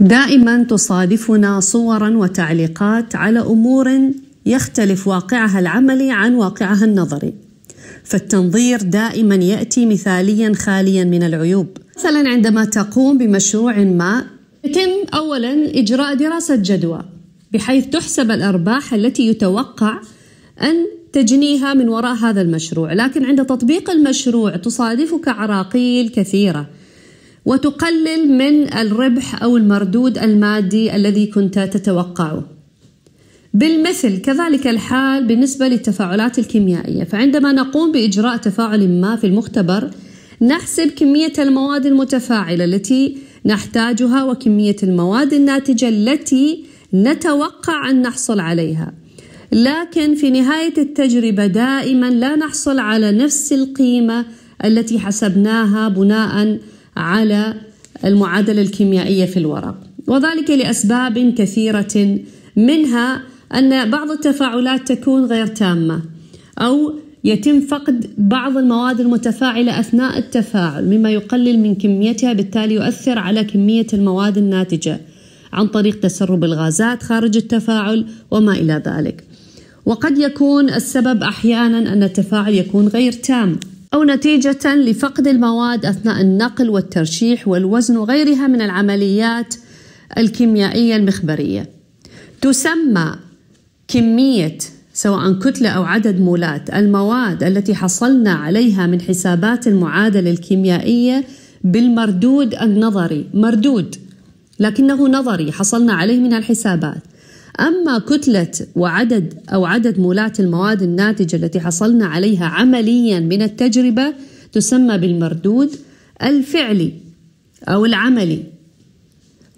دائما تصادفنا صورا وتعليقات على امور يختلف واقعها العملي عن واقعها النظري فالتنظير دائما ياتي مثاليا خاليا من العيوب مثلا عندما تقوم بمشروع ما يتم اولا اجراء دراسه جدوى بحيث تحسب الارباح التي يتوقع ان تجنيها من وراء هذا المشروع لكن عند تطبيق المشروع تصادفك عراقيل كثيره وتقلل من الربح أو المردود المادي الذي كنت تتوقعه بالمثل كذلك الحال بالنسبة للتفاعلات الكيميائية فعندما نقوم بإجراء تفاعل ما في المختبر نحسب كمية المواد المتفاعلة التي نحتاجها وكمية المواد الناتجة التي نتوقع أن نحصل عليها لكن في نهاية التجربة دائما لا نحصل على نفس القيمة التي حسبناها بناء على المعادلة الكيميائية في الورق وذلك لأسباب كثيرة منها أن بعض التفاعلات تكون غير تامة أو يتم فقد بعض المواد المتفاعلة أثناء التفاعل مما يقلل من كميتها بالتالي يؤثر على كمية المواد الناتجة عن طريق تسرب الغازات خارج التفاعل وما إلى ذلك وقد يكون السبب أحيانا أن التفاعل يكون غير تام أو نتيجة لفقد المواد أثناء النقل والترشيح والوزن وغيرها من العمليات الكيميائية المخبرية. تسمى كمية سواء كتلة أو عدد مولات المواد التي حصلنا عليها من حسابات المعادلة الكيميائية بالمردود النظري، مردود لكنه نظري حصلنا عليه من الحسابات. أما كتلة وعدد أو عدد مولات المواد الناتجة التي حصلنا عليها عمليا من التجربة تسمى بالمردود الفعلي أو العملي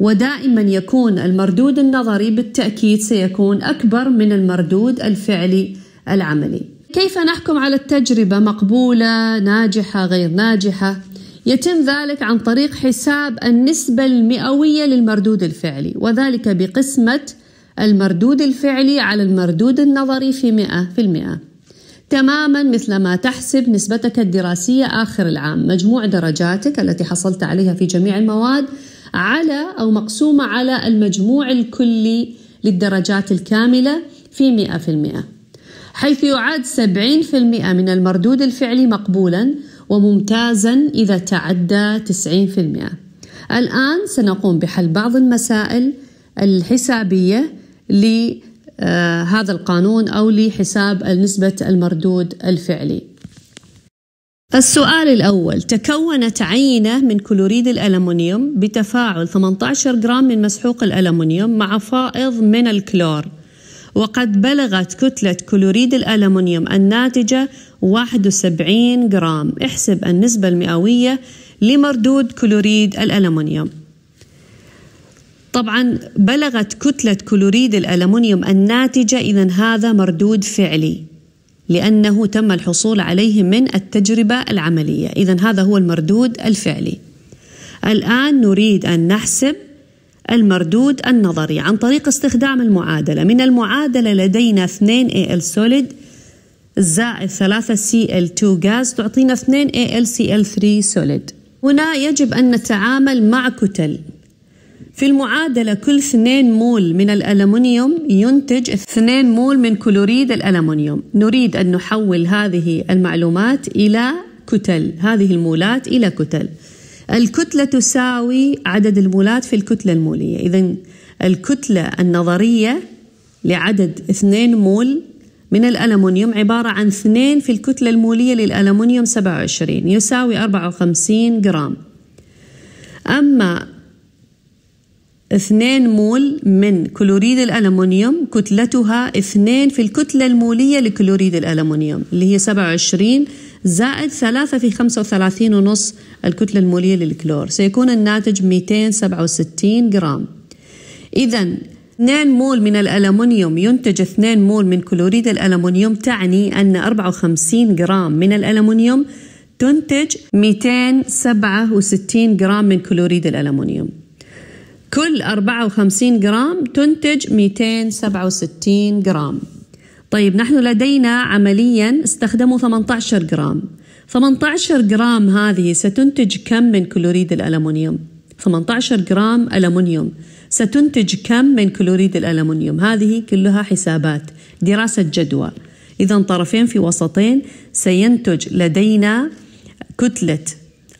ودائما يكون المردود النظري بالتأكيد سيكون أكبر من المردود الفعلي العملي كيف نحكم على التجربة مقبولة ناجحة غير ناجحة يتم ذلك عن طريق حساب النسبة المئوية للمردود الفعلي وذلك بقسمة المردود الفعلي على المردود النظري في 100% تماما مثل ما تحسب نسبتك الدراسية آخر العام مجموع درجاتك التي حصلت عليها في جميع المواد على أو مقسومة على المجموع الكلي للدرجات الكاملة في 100% حيث يعاد 70% من المردود الفعلي مقبولا وممتازا إذا تعدى 90% الآن سنقوم بحل بعض المسائل الحسابية لهذا آه، القانون أو لحساب نسبة المردود الفعلي السؤال الأول تكونت عينة من كلوريد الألمنيوم بتفاعل 18 جرام من مسحوق الألمنيوم مع فائض من الكلور وقد بلغت كتلة كلوريد الألمنيوم الناتجة 71 جرام احسب النسبة المئوية لمردود كلوريد الألمنيوم طبعا بلغت كتلة كلوريد الألمنيوم الناتجة إذا هذا مردود فعلي لأنه تم الحصول عليه من التجربة العملية إذا هذا هو المردود الفعلي الآن نريد أن نحسب المردود النظري عن طريق استخدام المعادلة من المعادلة لدينا 2 Al solid زائد 3 Cl2 غاز تعطينا 2 cl 3 solid هنا يجب أن نتعامل مع كتل في المعادلة كل 2 مول من الألمنيوم ينتج 2 مول من كلوريد الألمنيوم نريد أن نحول هذه المعلومات إلى كتل هذه المولات إلى كتل الكتلة تساوي عدد المولات في الكتلة المولية إذا الكتلة النظرية لعدد 2 مول من الألمنيوم عبارة عن 2 في الكتلة المولية للألمنيوم 27 يساوي 54 جرام أما 2 مول من كلوريد الألمنيوم كتلتها 2 في الكتلة المولية لكلوريد الألمنيوم اللي هي 27 زائد 3 في 35 ونص الكتلة المولية للكلور سيكون الناتج 267 جرام إذا 2 مول من الألمنيوم ينتج 2 مول من كلوريد الألمنيوم تعني أن 54 جرام من الألمنيوم تنتج 267 جرام من كلوريد الألمنيوم كل 54 جرام تنتج 267 جرام طيب نحن لدينا عمليا استخدموا 18 جرام 18 جرام هذه ستنتج كم من كلوريد الألمنيوم 18 جرام ألمنيوم ستنتج كم من كلوريد الألمنيوم هذه كلها حسابات دراسة جدوى إذا طرفين في وسطين سينتج لدينا كتلة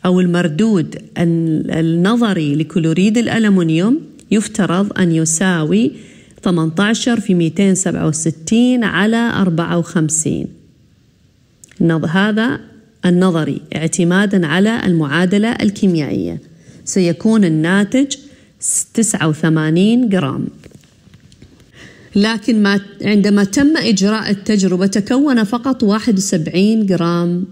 أو المردود النظري لكلوريد الألمنيوم يفترض أن يساوي 18 في 267 على 54 هذا النظري اعتمادا على المعادلة الكيميائية سيكون الناتج 89 جرام لكن ما عندما تم إجراء التجربة تكون فقط 71 جرام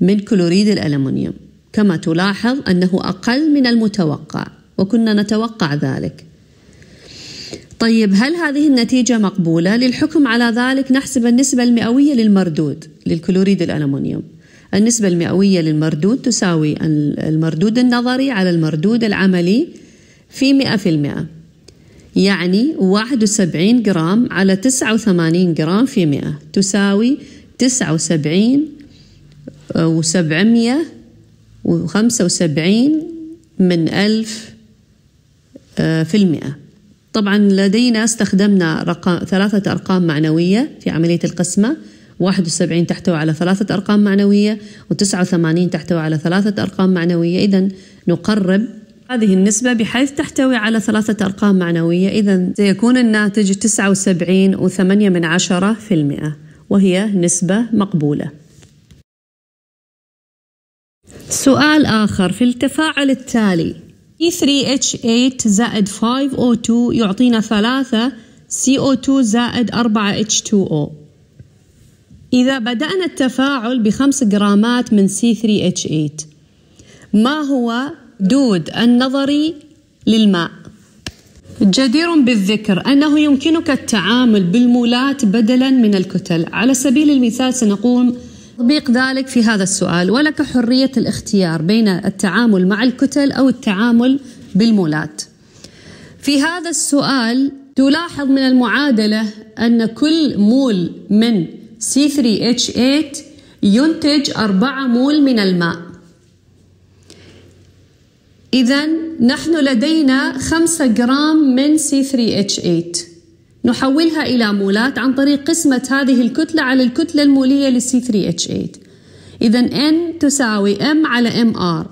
من كلوريد الألمنيوم كما تلاحظ أنه أقل من المتوقع وكنا نتوقع ذلك طيب هل هذه النتيجة مقبولة؟ للحكم على ذلك نحسب النسبة المئوية للمردود للكلوريد الألمونيوم النسبة المئوية للمردود تساوي المردود النظري على المردود العملي في 100% يعني 71 جرام على 89 جرام في 100 تساوي 79 و700 وخمسة وسبعين من ألف آه، في المئة طبعا لدينا استخدمنا رقم ثلاثة أرقام معنوية في عملية القسمة 71 تحتوي على ثلاثة أرقام معنوية و89 تحتوي على ثلاثة أرقام معنوية إذا نقرب هذه النسبة بحيث تحتوي على ثلاثة أرقام معنوية إذا سيكون الناتج 79.8% وهي نسبة مقبولة سؤال آخر في التفاعل التالي E3H8 زائد 5O2 يعطينا 3 CO2 زائد 4H2O إذا بدأنا التفاعل بخمس جرامات من C3H8 ما هو دود النظري للماء؟ جدير بالذكر أنه يمكنك التعامل بالمولات بدلا من الكتل على سبيل المثال سنقوم تطبيق ذلك في هذا السؤال ولك حرية الاختيار بين التعامل مع الكتل أو التعامل بالمولات في هذا السؤال تلاحظ من المعادلة أن كل مول من C3H8 ينتج 4 مول من الماء إذا نحن لدينا 5 جرام من C3H8 نحولها إلى مولات عن طريق قسمة هذه الكتلة على الكتلة المولية للـ c 3H8 إذا N تساوي M على MR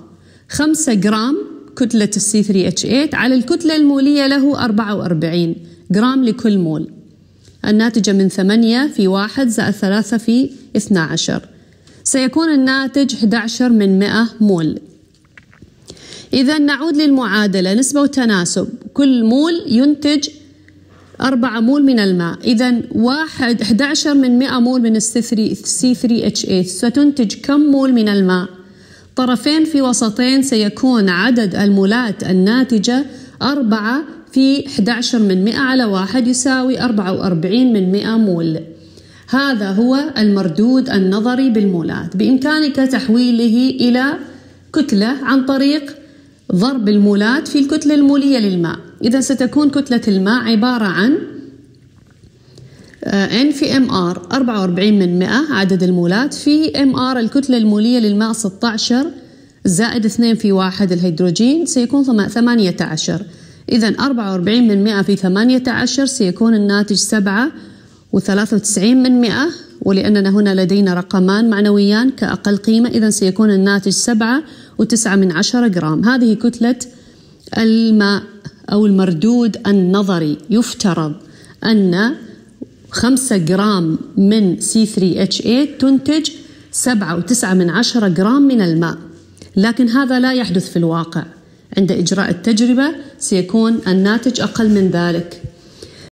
5 جرام كتلة الـ c 3H8 على الكتلة المولية له 44 جرام لكل مول الناتجة من 8 في 1 زائد 3 في 12 سيكون الناتج 11 من 100 مول إذا نعود للمعادلة نسبة وتناسب كل مول ينتج 4 مول من الماء إذا واحد 11 من 100 مول من السي 3 سي 3 اتش 8 إيه. ستنتج كم مول من الماء طرفين في وسطين سيكون عدد المولات الناتجة 4 في 11 من 100 على واحد يساوي 44 من 100 مول هذا هو المردود النظري بالمولات بإمكانك تحويله إلى كتلة عن طريق ضرب المولات في الكتلة المولية للماء إذا ستكون كتلة الماء عبارة عن آه، N في MR 44 من 100 عدد المولات في MR الكتلة المولية للماء 16 زائد 2 في 1 الهيدروجين سيكون 18 إذا 44 من 100 في 18 سيكون الناتج 7 و93 من 100 ولأننا هنا لدينا رقمان معنويان كأقل قيمة إذا سيكون الناتج 7 و9 من 10 جرام هذه كتلة الماء أو المردود النظري يفترض أن 5 جرام من C3H8 تنتج 7.9 من عشرة جرام من الماء لكن هذا لا يحدث في الواقع عند إجراء التجربة سيكون الناتج أقل من ذلك